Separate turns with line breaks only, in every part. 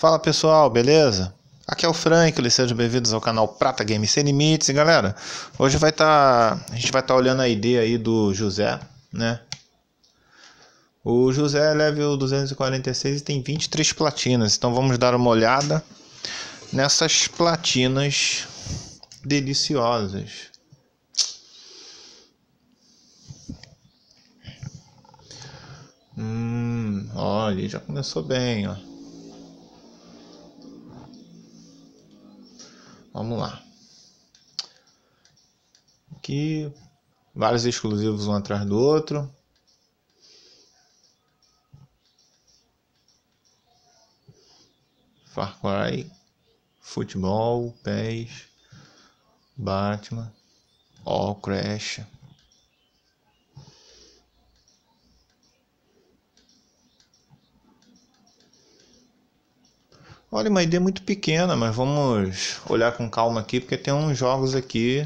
Fala pessoal, beleza? Aqui é o Franklin, sejam bem-vindos ao canal Prata Game Sem Limites. E galera, hoje vai estar tá, a gente vai estar tá olhando a ID aí do José, né? O José é level 246 e tem 23 platinas. Então vamos dar uma olhada nessas platinas deliciosas. Hum, olha, já começou bem, ó. Vamos lá. Aqui, vários exclusivos um atrás do outro. Far Cry, futebol, PES, Batman, All Crash. Olha, uma ideia muito pequena, mas vamos olhar com calma aqui, porque tem uns jogos aqui.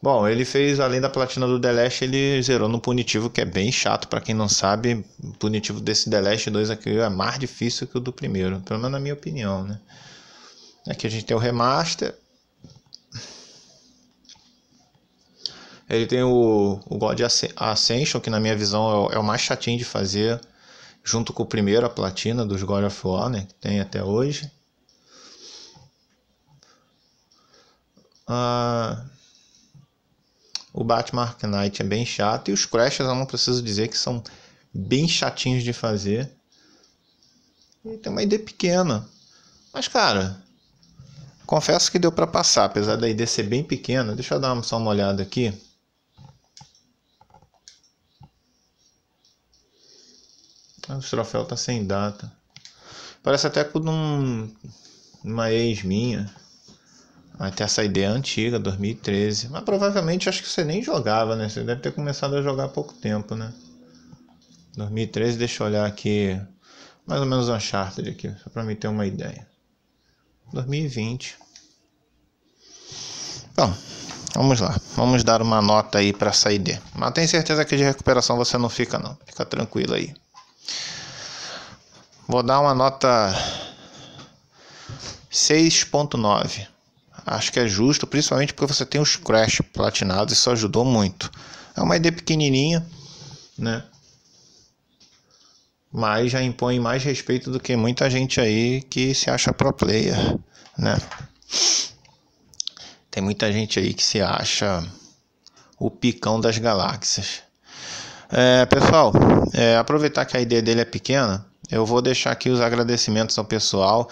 Bom, ele fez, além da platina do The Last, ele zerou no punitivo, que é bem chato, para quem não sabe. O punitivo desse The Last 2 aqui é mais difícil que o do primeiro, pelo menos na minha opinião, né? Aqui a gente tem o remaster. Ele tem o, o God Ascension, que na minha visão é o, é o mais chatinho de fazer junto com o primeiro, a platina dos God of War, né, que tem até hoje. Ah, o Batman Ark Knight é bem chato e os Crashes eu não preciso dizer que são bem chatinhos de fazer. E tem uma ID pequena. Mas cara, confesso que deu para passar, apesar da ID ser bem pequena. Deixa eu dar só uma olhada aqui. O ah, troféu tá sem data. Parece até com um, uma ex minha. Até essa ideia antiga, 2013. Mas provavelmente acho que você nem jogava, né? Você deve ter começado a jogar há pouco tempo, né? 2013, deixa eu olhar aqui. Mais ou menos uma charta aqui, só pra me ter uma ideia. 2020. Bom, vamos lá. Vamos dar uma nota aí para essa ideia. Mas tenho certeza que de recuperação você não fica não. Fica tranquilo aí. Vou dar uma nota 6.9. Acho que é justo, principalmente porque você tem os Crash platinados, isso ajudou muito. É uma ID pequenininha, né? Mas já impõe mais respeito do que muita gente aí que se acha pro player, né? Tem muita gente aí que se acha o picão das galáxias. É, pessoal, é, aproveitar que a ideia dele é pequena, eu vou deixar aqui os agradecimentos ao pessoal,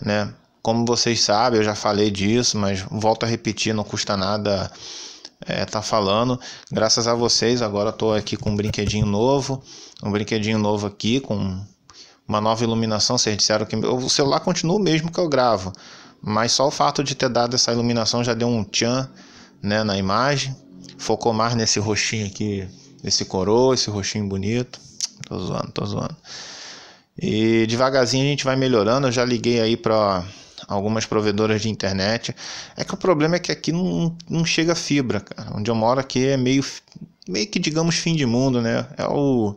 né? Como vocês sabem, eu já falei disso, mas volto a repetir, não custa nada é, tá falando. Graças a vocês, agora estou aqui com um brinquedinho novo, um brinquedinho novo aqui com uma nova iluminação. Vocês disseram que o celular continua o mesmo que eu gravo, mas só o fato de ter dado essa iluminação já deu um tchan né, na imagem. Focou mais nesse roxinho aqui, esse coroa, esse roxinho bonito. Tô zoando, tô zoando. E devagarzinho a gente vai melhorando. Eu já liguei aí para algumas provedoras de internet. É que o problema é que aqui não, não chega fibra, cara. Onde eu moro aqui é meio, meio que, digamos, fim de mundo, né? É o.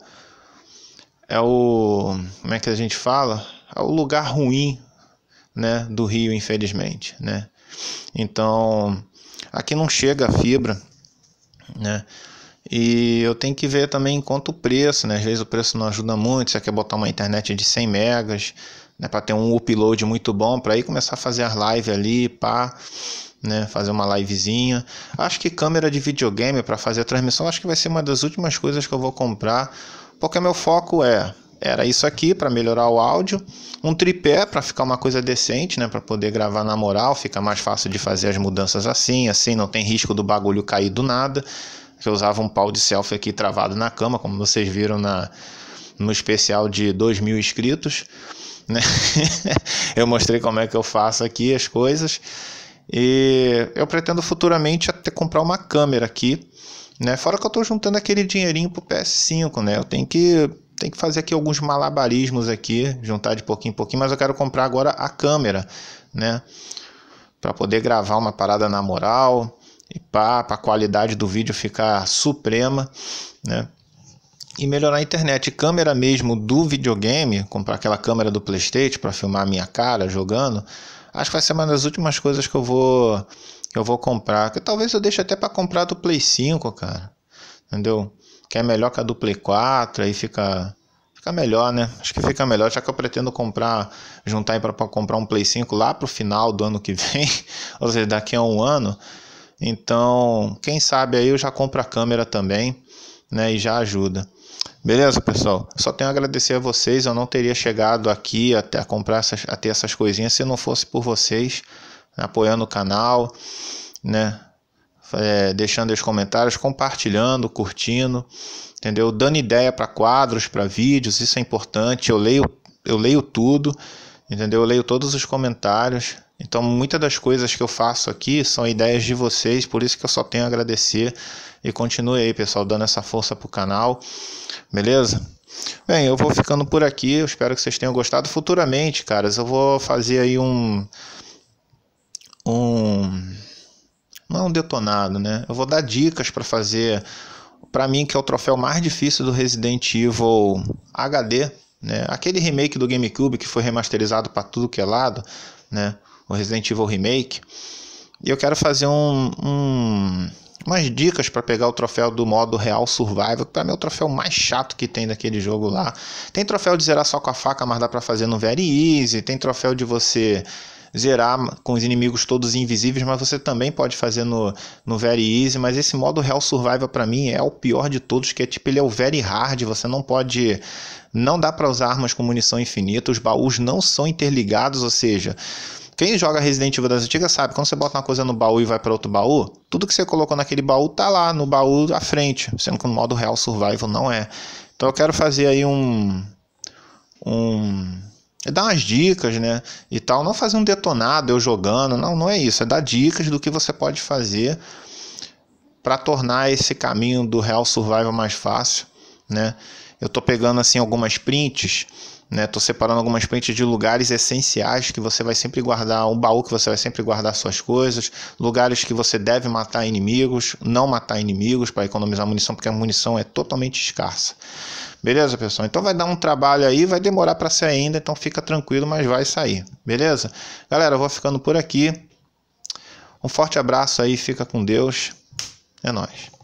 É o. Como é que a gente fala? É o lugar ruim, né? Do Rio, infelizmente, né? Então. Aqui não chega fibra, né? E eu tenho que ver também quanto o preço, né? Às vezes o preço não ajuda muito, você quer botar uma internet de 100 megas, né, para ter um upload muito bom, para aí começar a fazer as lives ali, pá, né, fazer uma livezinha. Acho que câmera de videogame para fazer a transmissão, acho que vai ser uma das últimas coisas que eu vou comprar, porque meu foco é era isso aqui para melhorar o áudio, um tripé para ficar uma coisa decente, né, para poder gravar na moral, fica mais fácil de fazer as mudanças assim, assim não tem risco do bagulho cair do nada, que eu usava um pau de selfie aqui travado na cama, como vocês viram na, no especial de 2 mil inscritos. Né? eu mostrei como é que eu faço aqui as coisas. E eu pretendo futuramente até comprar uma câmera aqui. Né? Fora que eu estou juntando aquele dinheirinho pro PS5, né? Eu tenho que tem que fazer aqui alguns malabarismos aqui, juntar de pouquinho em pouquinho, mas eu quero comprar agora a câmera, né? Para poder gravar uma parada na moral, e para a qualidade do vídeo ficar suprema, né? E melhorar a internet. E câmera mesmo do videogame, comprar aquela câmera do PlayStation para filmar a minha cara jogando, acho que vai ser uma das últimas coisas que eu vou que eu vou comprar. Que talvez eu deixe até para comprar do Play 5, cara. Entendeu? Que é melhor que a do Play 4, aí fica fica melhor, né? Acho que fica melhor, já que eu pretendo comprar, juntar para comprar um Play 5 lá pro final do ano que vem, ou seja, daqui a um ano. Então, quem sabe aí eu já compro a câmera também, né? E já ajuda. Beleza, pessoal? Só tenho a agradecer a vocês. Eu não teria chegado aqui até a comprar essas, a ter essas coisinhas se não fosse por vocês né, apoiando o canal, né? É, deixando os comentários, compartilhando, curtindo, entendeu? Dando ideia para quadros, para vídeos, isso é importante. Eu leio, eu leio tudo, entendeu? Eu leio todos os comentários, então, muitas das coisas que eu faço aqui são ideias de vocês, por isso que eu só tenho a agradecer. E continue aí, pessoal, dando essa força pro canal, beleza? Bem, eu vou ficando por aqui. Eu espero que vocês tenham gostado. Futuramente, caras, eu vou fazer aí um. Um. Não é um detonado, né? Eu vou dar dicas para fazer. Para mim, que é o troféu mais difícil do Resident Evil HD, né? Aquele remake do GameCube que foi remasterizado para tudo que é lado, né? o Resident Evil Remake. E eu quero fazer um, um umas dicas para pegar o troféu do modo Real Survival, que para mim é o troféu mais chato que tem daquele jogo lá. Tem troféu de zerar só com a faca, mas dá para fazer no Very Easy. Tem troféu de você zerar com os inimigos todos invisíveis, mas você também pode fazer no, no Very Easy. Mas esse modo Real Survival para mim é o pior de todos, que é tipo ele é o Very Hard. Você não pode, não dá para usar armas com munição infinita. Os baús não são interligados, ou seja, quem joga Resident Evil das antigas sabe, quando você bota uma coisa no baú e vai para outro baú, tudo que você colocou naquele baú tá lá no baú à frente, sendo que no modo Real Survival não é. Então eu quero fazer aí um um é dar umas dicas, né? E tal, não fazer um detonado eu jogando, não, não é isso, é dar dicas do que você pode fazer para tornar esse caminho do Real Survival mais fácil né? Eu tô pegando assim algumas prints, né? Tô separando algumas prints de lugares essenciais que você vai sempre guardar, um baú que você vai sempre guardar suas coisas, lugares que você deve matar inimigos, não matar inimigos para economizar munição, porque a munição é totalmente escassa. Beleza, pessoal? Então vai dar um trabalho aí, vai demorar para sair ainda, então fica tranquilo, mas vai sair. Beleza? Galera, eu vou ficando por aqui. Um forte abraço aí, fica com Deus. É nós.